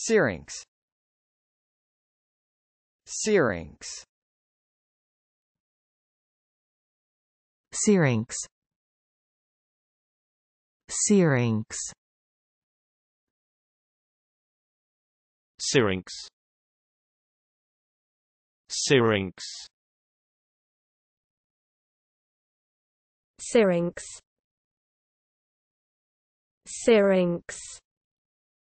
Syrinx Syrinx Syrinx Syrinx Syrinx Syrinx Syrinx Syrinx